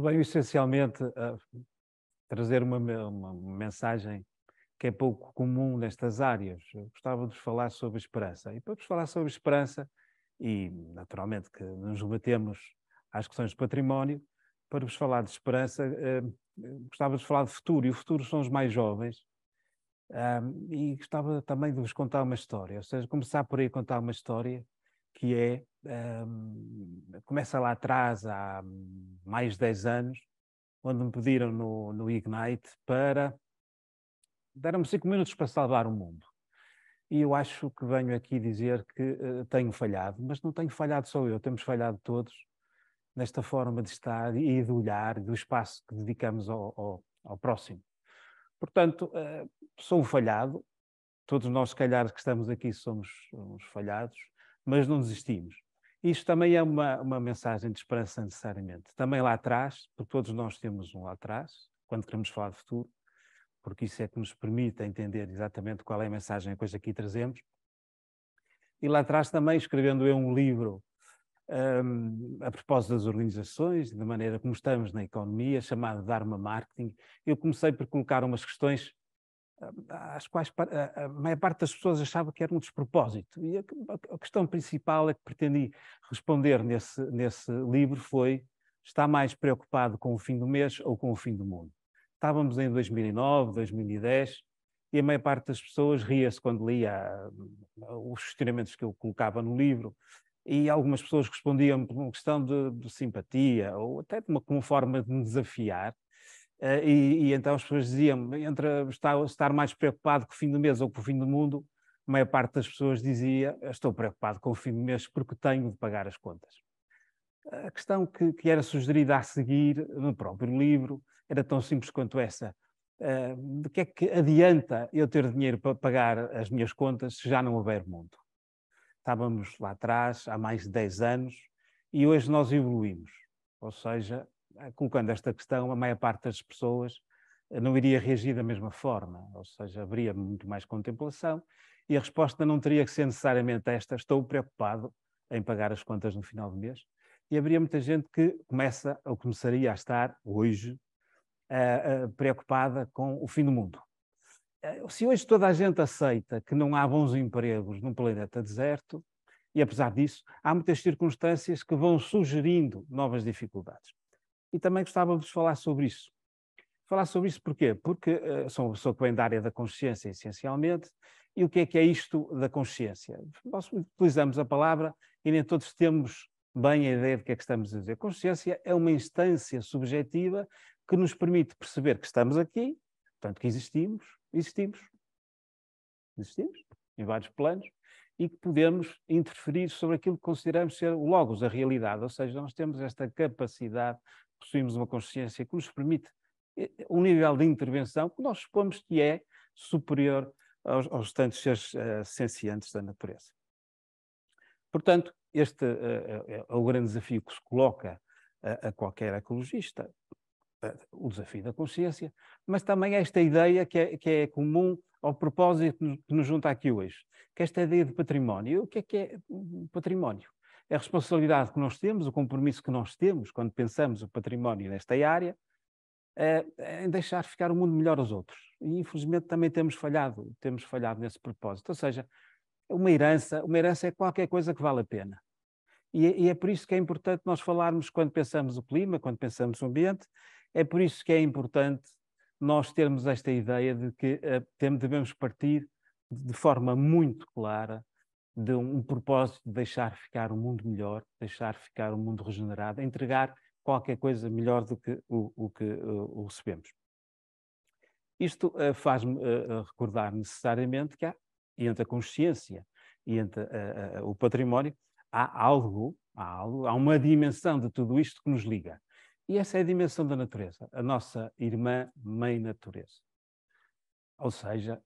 venho essencialmente a trazer uma, uma mensagem que é pouco comum nestas áreas. Eu gostava de vos falar sobre esperança. E para vos falar sobre esperança, e naturalmente que nos batemos às questões de património, para vos falar de esperança, eh, gostava de vos falar de futuro, e o futuro são os mais jovens. Um, e gostava também de vos contar uma história, ou seja, começar por aí a contar uma história que é, um, começa lá atrás, há mais de 10 anos, quando me pediram no, no Ignite para deram-me 5 minutos para salvar o mundo. E eu acho que venho aqui dizer que uh, tenho falhado, mas não tenho falhado só eu, temos falhado todos nesta forma de estar e de olhar, do espaço que dedicamos ao, ao, ao próximo. Portanto, uh, sou um falhado, todos nós, se calhar, que estamos aqui somos falhados, mas não desistimos. Isto também é uma, uma mensagem de esperança, necessariamente. Também lá atrás, porque todos nós temos um lá atrás, quando queremos falar de futuro, porque isso é que nos permite entender exatamente qual é a mensagem, a coisa que aqui trazemos. E lá atrás também, escrevendo eu um livro um, a propósito das organizações, da maneira como estamos na economia, chamado Dharma Marketing, eu comecei por colocar umas questões às quais a maior parte das pessoas achava que era um despropósito. E a questão principal a que pretendi responder nesse, nesse livro foi: está mais preocupado com o fim do mês ou com o fim do mundo? Estávamos em 2009, 2010, e a maior parte das pessoas ria-se quando lia hum, os questionamentos que eu colocava no livro. E algumas pessoas respondiam por uma questão de, de simpatia ou até de uma, como forma de me desafiar eh, e, e, então as pessoas diziam entre estar, estar mais preocupado com o fim do mês ou com o fim do mundo, a maior parte das pessoas dizia estou preocupado com o fim do mês porque tenho de pagar as contas. A questão que, que era sugerida a seguir no próprio livro era tão simples quanto essa. Uh, de que é que adianta eu ter dinheiro para pagar as minhas contas se já não houver mundo? Estávamos lá atrás, há mais de 10 anos, e hoje nós evoluímos. Ou seja, eh, colocando esta questão, a maior parte das pessoas eh, não iria reagir da mesma forma, ou seja, haveria muito mais contemplação e a resposta não teria que ser necessariamente esta: estou preocupado em pagar as contas no final do mês. E haveria muita gente que começa ou começaria a estar hoje uh, uh, preocupada com o fim do mundo. Uh, se hoje toda a gente aceita que não há bons empregos num planeta deserto, e apesar disso, há muitas circunstâncias que vão sugerindo novas dificuldades e também gostava de vos falar sobre isso. Falar sobre isso porquê? Porque uh, sou uma pessoa que vem da área da consciência, essencialmente, e o que é que é isto da consciência? Nós utilizamos a palavra e nem todos temos bem a ideia do que é que estamos a dizer. Consciência é uma instância subjetiva que nos permite perceber que estamos aqui, portanto que existimos, existimos, existimos, em vários planos, e que podemos interferir sobre aquilo que consideramos ser logos, a realidade. Ou seja, nós temos esta capacidade, possuímos uma consciência que nos permite eh, um nível de intervenção que nós supomos que é superior aos, aos seres uh, sencientes da natureza. Portanto, este uh, é o grande desafio que se coloca a qualquer ecologista, o desafio da consciência, mas também esta ideia que é, que é comum ao propósito que nos junta aqui hoje, que esta ideia de património, o que é que é hum, património? É a responsabilidade que nós temos, o compromisso que nós temos quando pensamos o património nesta área, eh, em deixar ficar o mundo melhor aos outros. E infelizmente também temos falhado, temos falhado nesse propósito. Ou seja, uma herança, uma herança é qualquer coisa que vale a pena. E é, e é por isso que é importante nós falarmos quando pensamos o clima, quando pensamos o ambiente, é por isso que é importante nós termos esta ideia de que eh, devemos partir de forma muito clara de um propósito de deixar ficar o um mundo melhor, deixar ficar o um mundo regenerado, entregar qualquer coisa melhor do que o, o que eh, recebemos. Isto uh, faz-me uh, recordar necessariamente que há, entre a consciência e entre uh, o património, há algo, há algo, há uma dimensão de tudo isto que nos liga. E essa é a dimensão da natureza, a nossa irmã Mãe Natureza. Ou seja,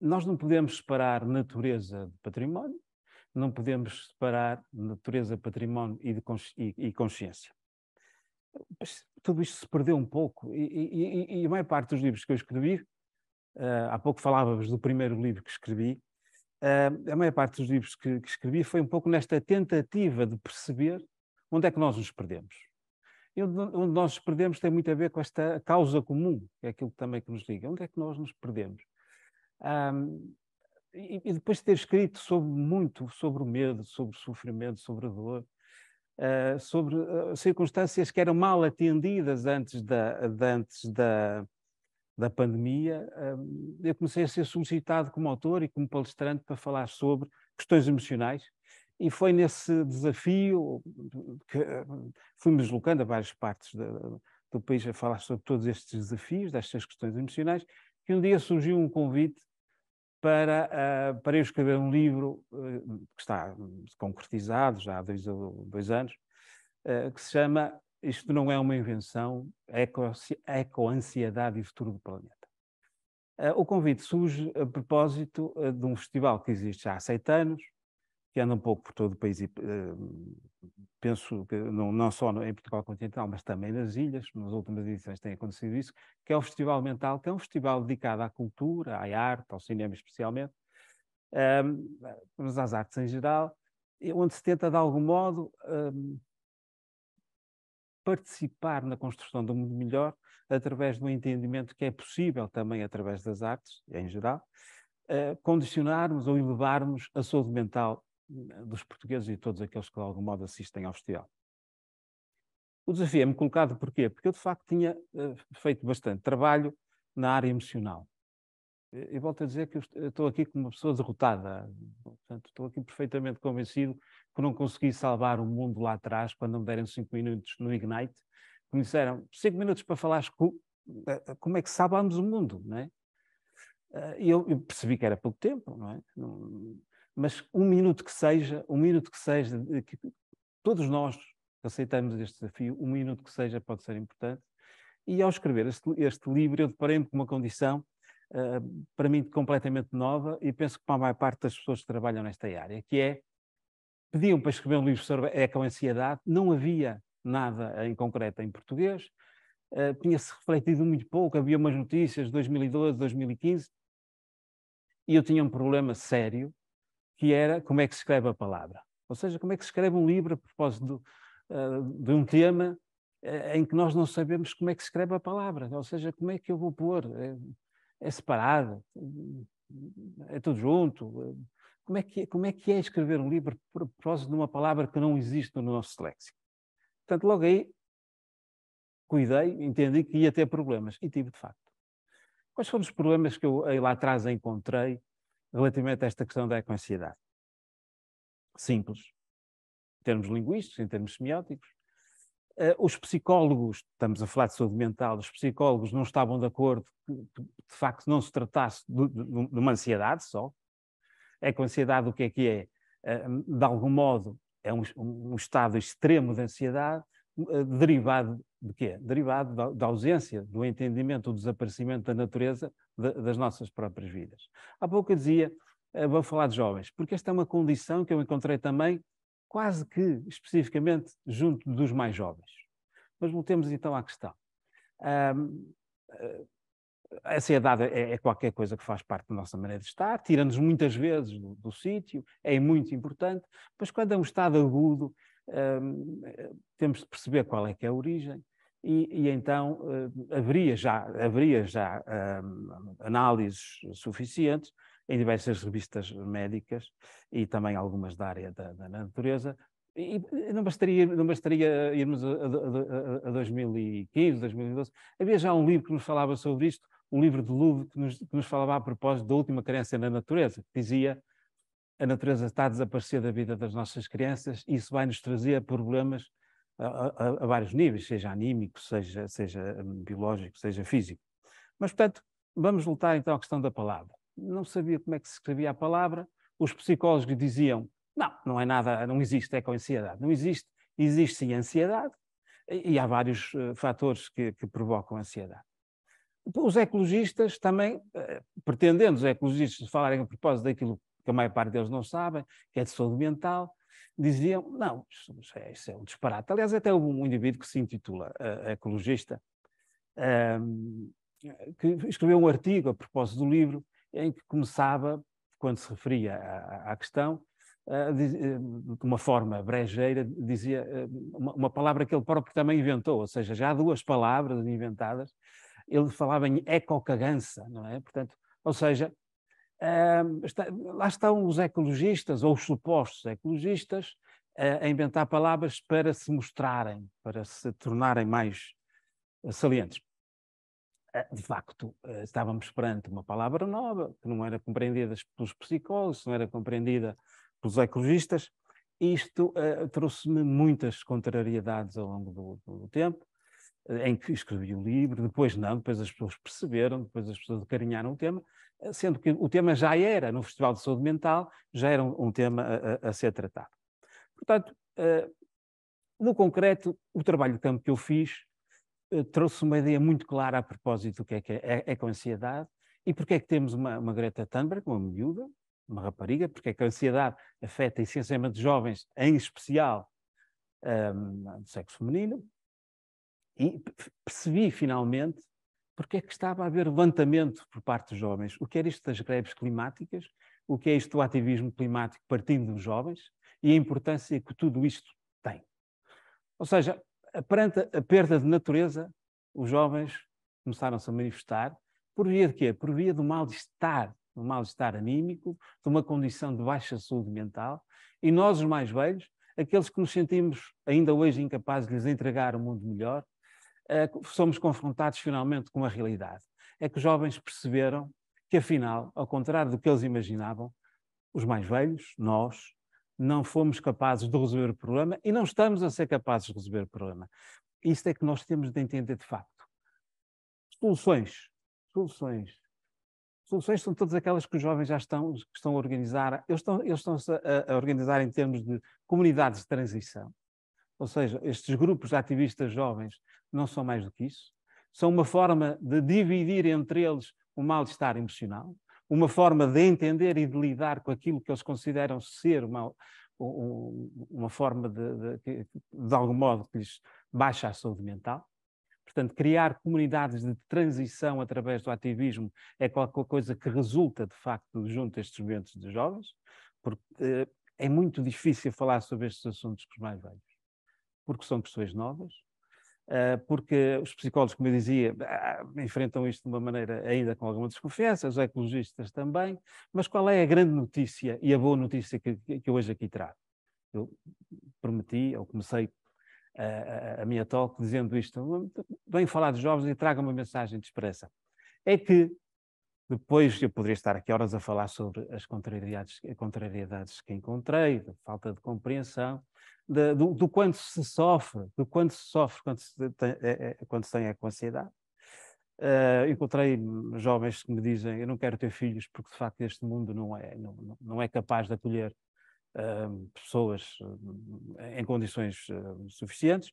nós não podemos separar natureza de património, não podemos separar natureza, património e, consci e, e consciência. Mas tudo isto se perdeu um pouco, e, e, a maior parte dos livros que eu escrevi, uh, há pouco falávamos do primeiro livro que escrevi, uh, a maior parte dos livros que, que escrevi foi um pouco nesta tentativa de perceber onde é que nós nos perdemos e onde nós nos perdemos tem muito a ver com esta causa comum, que é aquilo também que nos liga. Onde é que nós nos perdemos? Um, e, e, depois de ter escrito sobre muito sobre o medo, sobre o sofrimento, sobre a dor, uh, sobre uh, circunstâncias que eram mal atendidas antes da, de, antes da, da pandemia, um, eu comecei a ser solicitado como autor e como palestrante para falar sobre questões emocionais e foi nesse desafio que eh, fui-me deslocando a várias partes da, do país a falar sobre todos estes desafios, destas questões emocionais, que um dia surgiu um convite para, uh, para eu escrever um livro uh, que está concretizado já há dois, dois anos, uh, que se chama Isto Não É Uma Invenção, Eco-Ansiedade eco e Futuro do Planeta. o convite surge a propósito de um festival que existe já há sete anos, que anda um pouco por todo o país, e, eh, penso que não, não só em Portugal continental, mas também nas ilhas, nas últimas edições tem acontecido isso, que é o Festival Mental, que é um festival dedicado à cultura, à arte, ao cinema especialmente, ehm, mas às artes em geral, onde se tenta de algum modo ehm, participar na construção de um mundo melhor através de um entendimento que é possível também através das artes, em geral, eh, condicionarmos ou elevarmos a saúde mental dos portugueses e todos aqueles que de algum modo assistem ao festival. O desafio é-me colocado porquê? Porque eu de facto tinha eh, feito bastante trabalho na área emocional. E volto a dizer que estou aqui como uma pessoa derrotada. Portanto, estou aqui perfeitamente convencido que não consegui salvar o mundo lá atrás quando me deram cinco minutos no Ignite. Me disseram cinco minutos para falar eh, eh, como é que salvamos o mundo, não é? E eu, percebi que era pouco tempo, não é? mas um minuto que seja, um minuto que seja, que todos nós aceitamos este desafio, um minuto que seja pode ser importante. E ao escrever este, este livro, eu deparei-me com uma condição, uh, para mim, completamente nova, e penso que para a maior parte das pessoas que trabalham nesta área, que é, pediam para escrever um livro sobre eco-ansiedade, é não havia nada em concreto em português, uh, tinha-se refletido muito pouco, havia umas notícias de 2012, 2015, e eu tinha um problema sério, que era como é que se escreve a palavra. Ou seja, como é que se escreve um livro a propósito do, uh, de um tema uh, em que nós não sabemos como é que se escreve a palavra. Ou seja, como é que eu vou pôr? É, é separado? É tudo junto? Como é, que, como é que é escrever um livro a propósito de uma palavra que não existe no nosso léxico? Portanto, logo aí cuidei, entendi que ia ter problemas e tive de facto. Quais foram os problemas que eu eh, lá atrás encontrei relativamente a esta questão da economicidade. Simples. Em termos linguísticos, em termos semióticos. Uh, os psicólogos, estamos a falar de saúde mental, os psicólogos não estavam de acordo que, que de facto não se tratasse de, de, de uma ansiedade só. É que a ansiedade o que é que é? Uh, de algum modo é um, um estado extremo de ansiedade eh, derivado de quê? Derivado da, da ausência do entendimento do desaparecimento da natureza de, das nossas próprias vidas. Há pouco eu dizia, eh, vou falar de jovens, porque esta é uma condição que eu encontrei também, quase que especificamente, junto dos mais jovens. Mas voltemos então à questão. Um, eh, a ansiedade é, é, qualquer coisa que faz parte da nossa maneira de estar, tira-nos muitas vezes do, do sítio, é muito importante, mas quando é um estado agudo, um, eh, temos de perceber qual é que é a origem, e, e então uh, haveria já, haveria já um, análises suficientes em diversas revistas médicas e também algumas da área da, da natureza. E não bastaria, não bastaria irmos a, a, a 2015, 2012. Havia já um livro que nos falava sobre isto, um livro de Louvre que nos, que nos falava a propósito da última crença na natureza, que dizia a natureza está a desaparecer da vida das nossas crianças e isso vai nos trazer problemas a, a, a vários níveis, seja anímico, seja, seja hum, biológico, seja físico. Mas, portanto, vamos voltar então à questão da palavra. Não sabia como é que se escrevia a palavra, os psicólogos lhe diziam: não, não é nada, não existe é com ansiedade Não existe, existe sim ansiedade e, e há vários uh, fatores que, que provocam ansiedade. Os ecologistas também, eh, pretendendo os ecologistas falarem a propósito daquilo que a maior parte deles não sabem, que é de saúde mental, diziam, não, isso é, isso é um disparate. Aliás, até houve um indivíduo que se intitula uh, ecologista, ehm, que escreveu um artigo a propósito do livro, em que começava, quando se referia à, à questão, eh, de uma forma brejeira, dizia eh, uma, uma, palavra que ele próprio também inventou, ou seja, já há duas palavras inventadas, ele falava em ecocagança, não é? Portanto, ou seja, lá estão os ecologistas, ou os supostos ecologistas, a inventar palavras para se mostrarem, para se tornarem mais eh, salientes. Ah, de facto, eh, estávamos perante uma palavra nova, que não era compreendida pelos psicólogos, não era compreendida pelos ecologistas. Isto eh, trouxe-me muitas contrariedades ao longo do, do tempo. Eh, em que escrevi o livro, depois não, depois as pessoas perceberam, depois as pessoas acarinharam o tema, eh, sendo que o tema já era, no Festival de Saúde Mental, já era um, um tema a, a, ser tratado. Portanto, eh, no concreto, o trabalho de campo que eu fiz trouxe uma ideia muito clara a propósito do que é que é, é, é com a ansiedade e porque é que temos uma, uma Greta Thunberg, uma miúda, uma rapariga, porque é que a ansiedade afeta essencialmente jovens, em especial um, ehm, do sexo feminino, e percebi finalmente porque é que estava a haver levantamento por parte dos jovens. O que era isto das greves climáticas, o que é isto do ativismo climático partindo dos jovens e a importância que tudo isto tem. Ou seja, perante a perda de natureza, os jovens começaram-se a manifestar por via de quê? Por via do mal-estar, do mal-estar anímico, de uma condição de baixa saúde mental. E nós, os mais velhos, aqueles que nos sentimos ainda hoje incapazes de lhes entregar um mundo melhor, eh, somos confrontados finalmente com a realidade. É que os jovens perceberam que, afinal, ao contrário do que eles imaginavam, os mais velhos, nós, não fomos capazes de resolver o problema e não estamos a ser capazes de resolver o problema. Isto é que nós temos de entender de facto. Soluções. Soluções. Soluções são todas aquelas que os jovens já estão, estão a organizar, eles estão eles estão a, a organizar em termos de comunidades de transição ou seja, estes grupos de ativistas jovens não são mais do que isso. São uma forma de dividir entre eles o mal-estar emocional, uma forma de entender e de lidar com aquilo que eles consideram ser uma, uma forma de, de, de algum modo, que lhes baixa a saúde mental. Portanto, criar comunidades de transição através do ativismo é qualquer coisa que resulta, de facto, junto a estes movimentos de jovens, porque eh, é muito difícil falar sobre estes assuntos com os mais velhos porque são questões novas, ah, porque os psicólogos, como eu dizia, ah, enfrentam isto de uma maneira ainda com alguma desconfiança, os ecologistas também, mas qual é a grande notícia e a boa notícia que, que hoje aqui trago? Eu prometi, ou comecei a, ah, a minha talk dizendo isto, venho falar dos jovens e trago uma mensagem de esperança. É que depois eu poderia estar aqui horas a falar sobre as contrariedades, contrariedades que encontrei, falta de compreensão, de, do, do, quanto se sofre, do quanto se sofre quando se tem, é, é, quando se tem com ansiedade. Uh, encontrei jovens que me dizem eu não quero ter filhos porque de facto este mundo não é, não, não é capaz de acolher uh, pessoas ah, em condições uh, suficientes.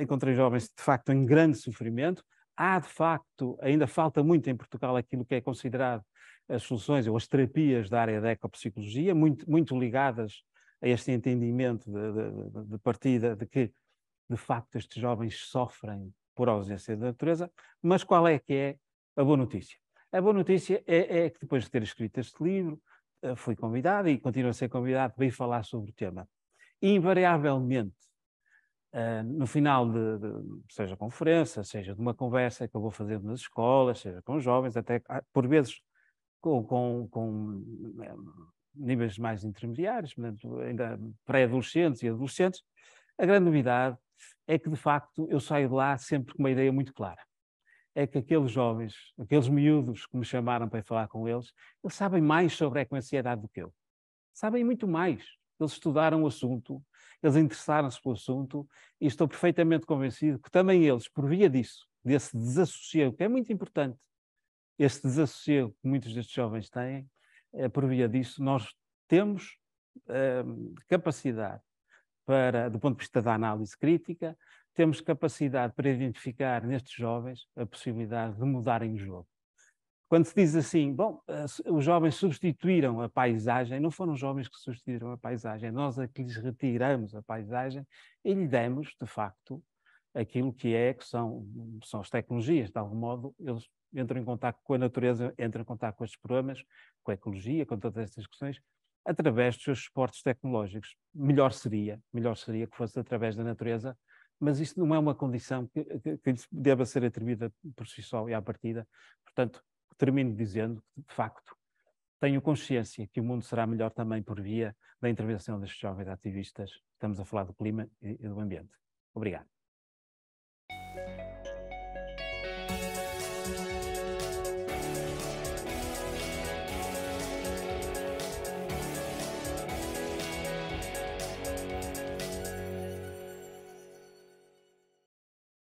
Encontrei jovens de facto em grande sofrimento. Há de facto, ainda falta muito em Portugal aquilo que é considerado as soluções ou as terapias da área da ecopsicologia, muito, muito ligadas a este entendimento de, de, de partida de que, de facto, estes jovens sofrem por ausência da natureza, mas qual é que é a boa notícia? A boa notícia é, é que depois de ter escrito este livro, eh, fui convidado e continuo a ser convidado para ir falar sobre o tema. invariavelmente, Uh, no final de, de, seja conferência, seja de uma conversa que eu vou fazer nas escolas, seja com jovens, até ah, por vezes com, com, com eh, níveis mais intermediários, portanto, ainda pré-adolescentes e adolescentes, a grande novidade é que, de facto, eu saio de lá sempre com uma ideia muito clara. É que aqueles jovens, aqueles miúdos que me chamaram para falar com eles, eles sabem mais sobre a ecoansiedade do que eu. Sabem muito mais. Eles estudaram o assunto, eles interessaram-se pelo assunto e estou perfeitamente convencido que também eles, por via disso, desse desassossego, que é muito importante, esse desassossego que muitos destes jovens têm, é por via disso, nós temos ehm, capacidade para, do ponto de vista da análise crítica, temos capacidade para identificar nestes jovens a possibilidade de mudarem o jogo. Quando se diz assim, bom, eh, os jovens substituíram a paisagem, não foram os jovens que substituíram a paisagem, nós é que lhes retiramos a paisagem e lhe demos, de facto, aquilo que é, que são, são as tecnologias, de algum modo, eles entram em contato com a natureza, entram em contato com estes problemas, com a ecologia, com todas estas questões, através dos seus suportes tecnológicos. Melhor seria, melhor seria que fosse através da natureza, mas isso não é uma condição que, que, que deva ser atribuída por si só e à partida. Portanto, termino dizendo que, de facto, tenho consciência que o mundo será melhor também por via da intervenção destes jovens ativistas. Estamos a falar do clima e, e do ambiente. Obrigado.